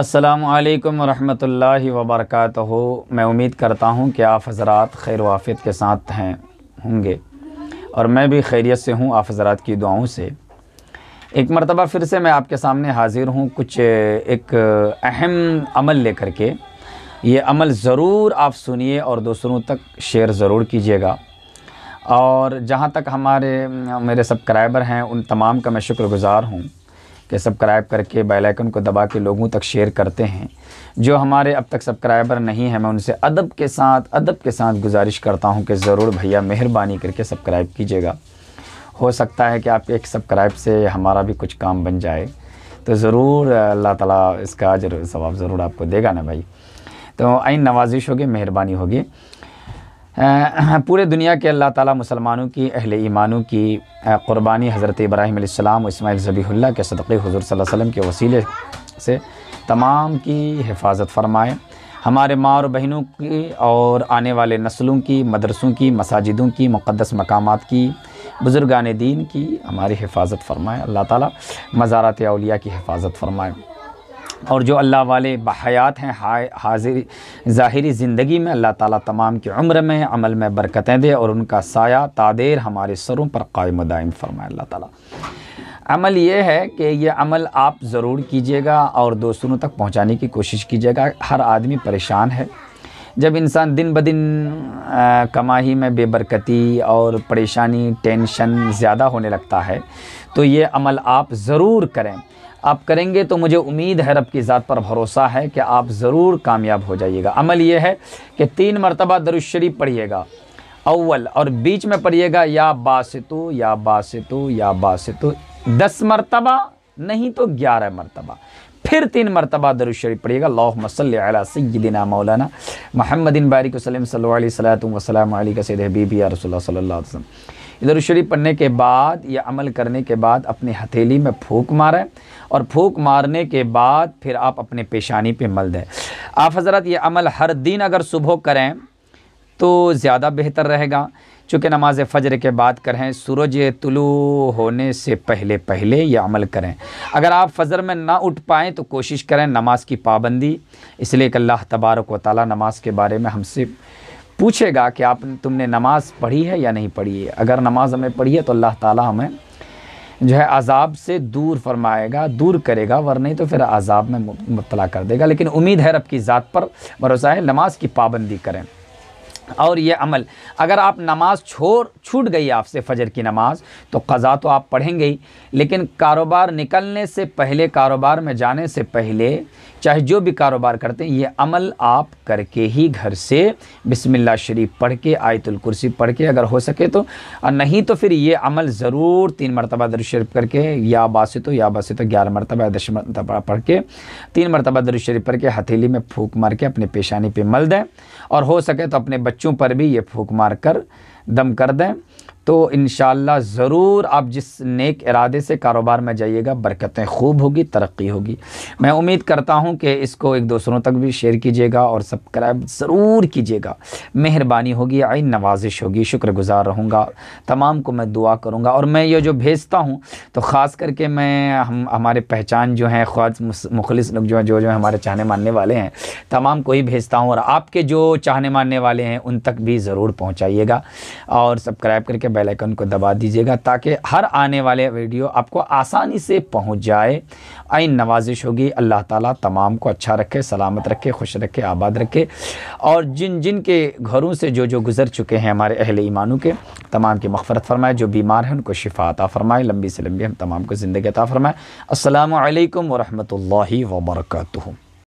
असलकम वरहमतुल्लाहि वबरकत मैं उम्मीद करता हूँ कि आप हज़रात खैर वाफियत के साथ हैं होंगे और मैं भी खैरियत से हूँ आप हज़रात की दुआओं से एक मरतबा फिर से मैं आपके सामने हाज़िर हूँ कुछ एक अहम अमल लेकर के ये अमल ज़रूर आप सुनिए और दूसरों तक शेयर ज़रूर कीजिएगा और जहाँ तक हमारे मेरे सब्सक्राइबर हैं उन तमाम का मैं शुक्रगुज़ार हूँ कि सब्सक्राइब करके बेल आइकन को दबा के लोगों तक शेयर करते हैं जो हमारे अब तक सब्सक्राइबर नहीं हैं मैं उनसे अदब के साथ अदब के साथ गुजारिश करता हूं कि ज़रूर भैया मेहरबानी करके सब्सक्राइब कीजिएगा हो सकता है कि आपके एक सब्सक्राइब से हमारा भी कुछ काम बन जाए तो ज़रूर अल्लाह ताला इसका जरूर सवाब ज़रूर आपको देगा ना भाई तो आई नवाजिश होगी मेहरबानी होगी पूरे दुनिया के अल्लाह ताला मुसलमानों की अहले ईमानों की क़ुरबानी हज़रत इब्राहिम और इसमाइल ज़बीहुल्ला के सदक़े हजूर वसल्लम के वसीले से तमाम की हिफाजत फरमाए हमारे माँ और बहनों की और आने वाले नस्लों की मदरसों की मसाजिदों की मुक़दस मकाम की बुज़ुर्गान दीन की हमारी हिफाजत फरमाए अल्लाह ताली मज़ारत अलिया की हिफाजत फरमाए और जो अल्लाह वाले बहयात हैं हाजिर ज़ाहरी ज़िंदगी में अल्लाह ताला तमाम की उम्र में अमल में बरकतें दे और उनका साया तादेर हमारे सरों पर कायम दायम फरमाए अल्लाह ताला अमल ये है कि ये अमल आप ज़रूर कीजिएगा और दूसरों तक पहुँचाने की कोशिश कीजिएगा हर आदमी परेशान है जब इंसान दिन ब दिन कमाही में बेबरकती और परेशानी टेंशन ज़्यादा होने लगता है तो ये अमल आप ज़रूर करें आप करेंगे तो मुझे उम्मीद है रब की ज़ात पर भरोसा है कि आप ज़रूर कामयाब हो जाइएगा अमल ये है कि तीन मरतबा दरुशरीफ पढ़िएगा अव्वल और बीच में पढ़िएगा या बासितु या बासितु या बासितु दस मरतबा नहीं तो ग्यारह मरतबा फिर तीन मरतबा दरुशरीफ पढ़िएगा लाला सैदिना मौलाना महमदिन बारिक वसलम सल वसलम का सैद हबीबी रसोल्ला सल्ला वसलम इधर शरीफ पढ़ने के बाद या अमल करने के बाद अपनी हथेली में फूक मारें और फूक मारने के बाद फिर आप अपने पेशानी पे मल दें आप हज़रत ये अमल हर दिन अगर सुबह करें तो ज़्यादा बेहतर रहेगा चूँकि नमाज फ़जर के बाद करें सूरज तुलु होने से पहले पहले यह अमल करें अगर आप फजर में ना उठ पाएँ तो कोशिश करें नमाज की पाबंदी इसलिए कि अल्लाह तबारक व ताली नमाज के बारे में हमसे पूछेगा कि आप तुमने नमाज़ पढ़ी है या नहीं पढ़ी है अगर नमाज़ हमें पढ़ी है तो अल्लाह ताला हमें जो है अजाब से दूर फरमाएगा दूर करेगा वरना नहीं तो फिर अजाब में मुबला कर देगा लेकिन उम्मीद है रब की ज़ात पर भरोसा है नमाज की पाबंदी करें और ये अमल अगर आप नमाज छोड़ छूट गई आपसे फ़जर की नमाज तो क़ज़ा तो आप पढ़ेंगे ही लेकिन कारोबार निकलने से पहले कारोबार में जाने से पहले चाहे जो भी कारोबार करते हैं ये अमल आप करके ही घर से बिस्मिल्लाह शरीफ पढ़ के आयतुल कुर्सी पढ़ के अगर हो सके तो और नहीं तो फिर ये अमल ज़रूर तीन मरतबा दरुशरीफ करके या तो या बासित तो ग्यारह मरतबा दस मरतबा पढ़ के तीन मरतबा दरुशरीफ पढ़ के हथेली में फूक मार के अपने पेशानी पर मल दें और हो सके तो अपने बच्चों बच्चों पर भी ये फूक मार कर दम कर दें तो इन ज़रूर आप जिस नेक इरादे से कारोबार में जाइएगा बरकतें खूब होगी तरक्की होगी मैं उम्मीद करता हूँ कि इसको एक दूसरों तक भी शेयर कीजिएगा और सब्सक्राइब ज़रूर कीजिएगा मेहरबानी होगी आई नवाजिश होगी शुक्रगुजार रहूँगा तमाम को मैं दुआ करूँगा और मैं ये जो भेजता हूँ तो ख़ास करके मैं हम हमारे पहचान जो हैं ख्वाज मुखलिस लोग जो हैं जो जो हमारे चाहने मानने वाले हैं तमाम को ही भेजता हूँ और आपके जो चाहने मानने वाले हैं उन तक भी ज़रूर पहुँचाइएगा और सब्सक्राइब करके बेल आइकन को दबा दीजिएगा ताकि हर आने वाले वीडियो आपको आसानी से पहुंच जाए आई नवाजिश होगी अल्लाह ताला तमाम को अच्छा रखे सलामत रखे खुश रखे आबाद रखे और जिन जिन के घरों से जो जो गुज़र चुके हैं हमारे अहल ईमानों के तमाम की मफ़रत फरमाए जो बीमार हैं उनको शिफा अता फरमाए लंबी से लंबी हम तमाम को ज़िंदगी अता फरमाए असल वरहमल वर्का